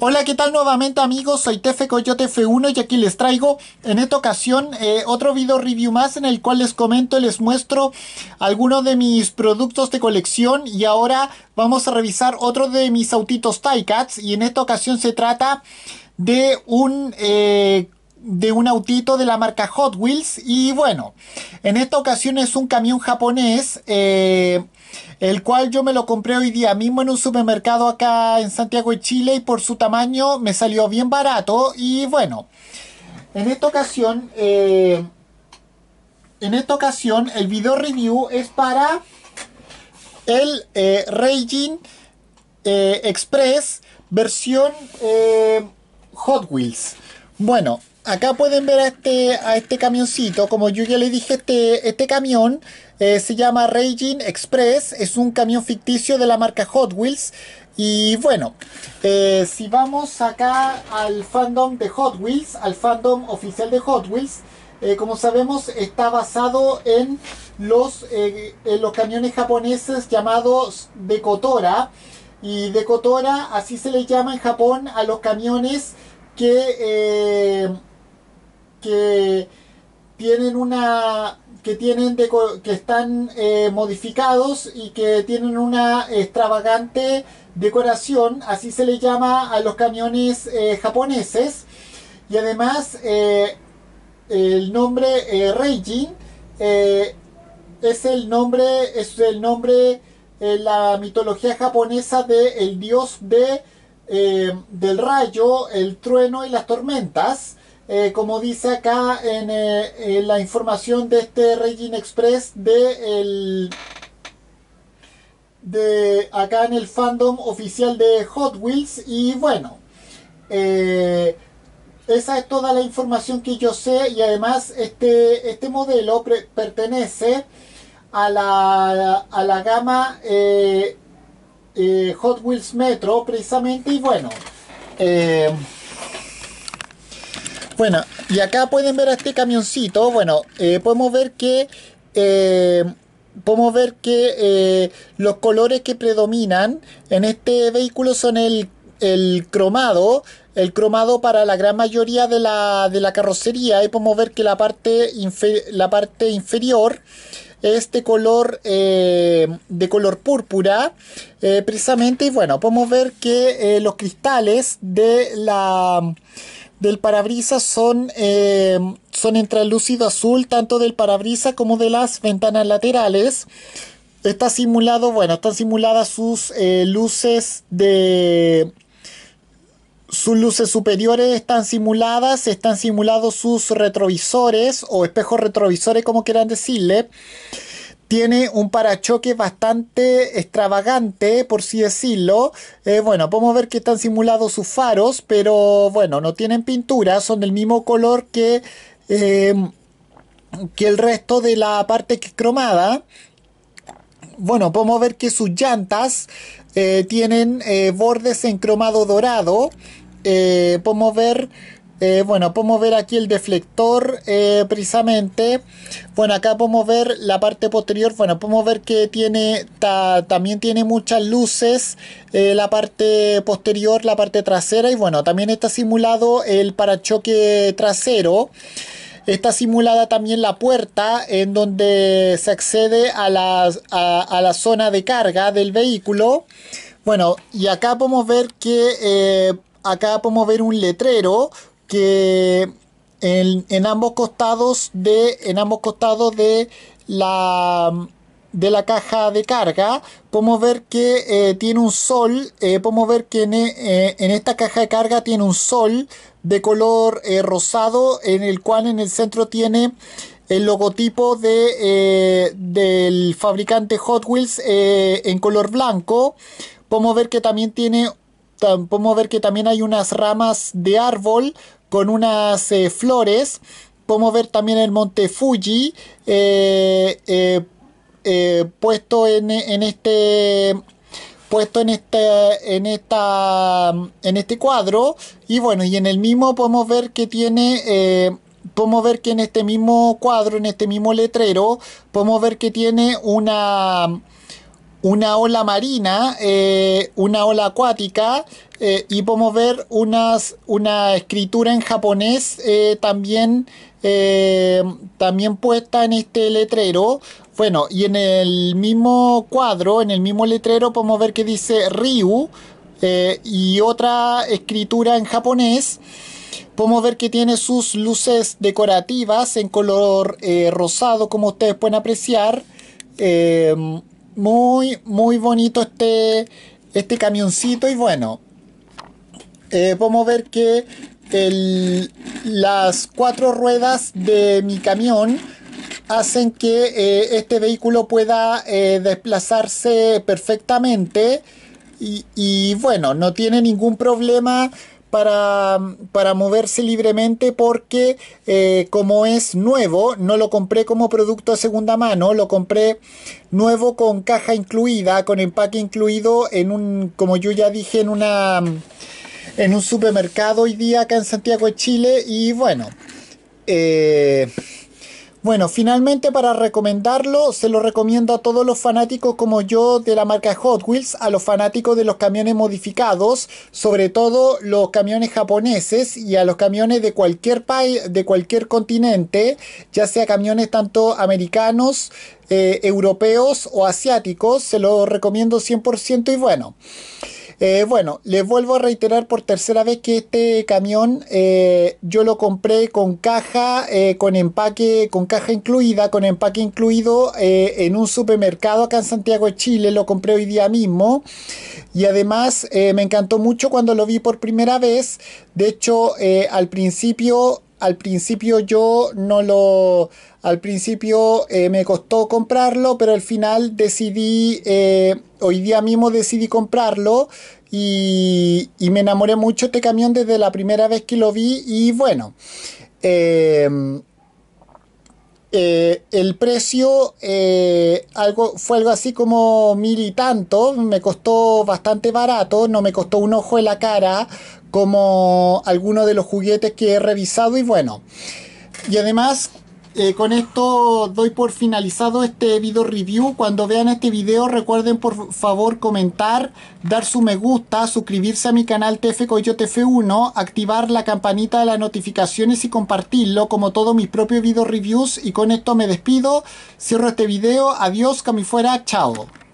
Hola, ¿qué tal nuevamente amigos? Soy Tefe Coyote F1 y aquí les traigo en esta ocasión eh, otro video review más en el cual les comento y les muestro algunos de mis productos de colección y ahora vamos a revisar otro de mis autitos Tycats y en esta ocasión se trata de un eh, de un autito de la marca Hot Wheels y bueno, en esta ocasión es un camión japonés eh, el cual yo me lo compré hoy día mismo en un supermercado acá en Santiago de Chile y por su tamaño me salió bien barato y bueno, en esta ocasión eh, en esta ocasión el video review es para el eh, Raging Express versión Hot Wheels. Bueno, acá pueden ver a este, a este camioncito. Como yo ya le dije, este, este camión eh, se llama Raging Express. Es un camión ficticio de la marca Hot Wheels. Y bueno, eh, si vamos acá al fandom de Hot Wheels, al fandom oficial de Hot Wheels, eh, como sabemos está basado en los, en los camiones japoneses llamados decotora Y decotora así se le llama en Japón a los camiones que que tienen una que tienen que están eh, modificados y que tienen una extravagante decoración así se le llama a los camiones eh, japoneses y además eh, el nombre Reijin es el nombre es el nombre en la mitología japonesa de el dios de del rayo el trueno y las tormentas eh, como dice acá en, eh, eh, la información de este Regin Express de, el, de acá en el fandom oficial de Hot Wheels y bueno esa es toda la información que yo sé y además este, este modelo pertenece a la, a la gama Hot Wheels Metro precisamente y bueno bueno, y acá pueden ver a este camioncito. Bueno, eh, podemos ver que... Eh, podemos ver que eh, los colores que predominan en este vehículo son el, cromado, el cromado para la gran mayoría de la, carrocería y podemos ver que la parte, la parte inferior es de color, de color púrpura precisamente y bueno podemos ver que los cristales de la del parabrisas son, eh, en azul, tanto del parabrisas como de las ventanas laterales. Está simulado, bueno, están simuladas sus eh, luces de. Sus luces superiores están simuladas, están simulados sus retrovisores o espejos retrovisores, como quieran decirle tiene un parachoque bastante extravagante, por si decirlo. Eh, bueno, podemos ver que están simulados sus faros, pero bueno, no tienen pintura, son del mismo color que, em, que el resto de la parte que es cromada. Bueno, podemos ver que sus llantas eh, tienen eh, bordes en cromado dorado. podemos ver eh, bueno, podemos ver aquí el deflector eh, precisamente. Bueno, acá podemos ver la parte posterior. Bueno, podemos ver que tiene también tiene muchas luces eh, la parte posterior, la parte trasera. Y bueno, también está simulado el parachoque trasero. Está simulada también la puerta en donde se accede a la, a la zona de carga del vehículo. Bueno, y acá podemos ver que acá podemos ver un letrero que en, ambos costados de en ambos costados de la de la caja de carga podemos ver que eh, tiene un sol eh, podemos ver que eh, en, esta caja de carga tiene un sol de color rosado en el cual en el centro tiene el logotipo de, del fabricante Hot Wheels en color blanco podemos ver que también tiene podemos ver que también hay unas ramas de árbol con unas eh, flores. Podemos ver también el monte Fuji eh, eh, puesto en, este puesto en este en esta en este cuadro y bueno y en el mismo podemos ver que tiene podemos ver que en este mismo cuadro en este mismo letrero podemos ver que tiene una una ola marina, eh, una ola acuática eh, y podemos ver unas, una escritura en japonés eh, también, también puesta en este letrero. Bueno, y en el mismo cuadro, en el mismo letrero podemos ver que dice Ryu y otra escritura en japonés. Podemos ver que tiene sus luces decorativas en color rosado, como ustedes pueden apreciar muy, muy bonito este, este camioncito y bueno, eh, podemos ver que las cuatro ruedas de mi camión hacen que eh, este vehículo pueda eh, desplazarse perfectamente y bueno, no tiene ningún problema para, moverse libremente porque eh, como es nuevo, no lo compré como producto de segunda mano, lo compré nuevo con caja incluida, con empaque incluido en un, como yo ya dije, en una en un supermercado hoy día acá en Santiago de Chile y bueno, eh, bueno, finalmente para recomendarlo, se lo recomiendo a todos los fanáticos como yo de la marca Hot Wheels, a los fanáticos de los camiones modificados, sobre todo los camiones japoneses y a los camiones de cualquier país, de cualquier continente, ya sea camiones tanto americanos, eh, europeos o asiáticos, se lo recomiendo 100% y bueno. Eh, bueno, les vuelvo a reiterar por tercera vez que este camión eh, yo lo compré con caja, eh, con empaque, con caja incluida, con empaque incluido en un supermercado acá en Santiago de Chile. Lo compré hoy día mismo y además me encantó mucho cuando lo vi por primera vez. De hecho, al principio al principio yo no lo... Al principio eh, me costó comprarlo, pero al final decidí, eh, hoy día mismo decidí comprarlo y, y, me enamoré mucho de este camión desde la primera vez que lo vi y bueno. Eh, eh, el precio eh, algo, fue algo así como mil y tanto, me costó bastante barato, no me costó un ojo en la cara como algunos de los juguetes que he revisado y bueno. Y además eh, con esto doy por finalizado este video review. Cuando vean este video recuerden por favor comentar, dar su me gusta, suscribirse a mi canal TF Coyote F1, activar la campanita de las notificaciones y compartirlo como todos mis propios video reviews. Y con esto me despido, cierro este video, adiós, que fuera, chao.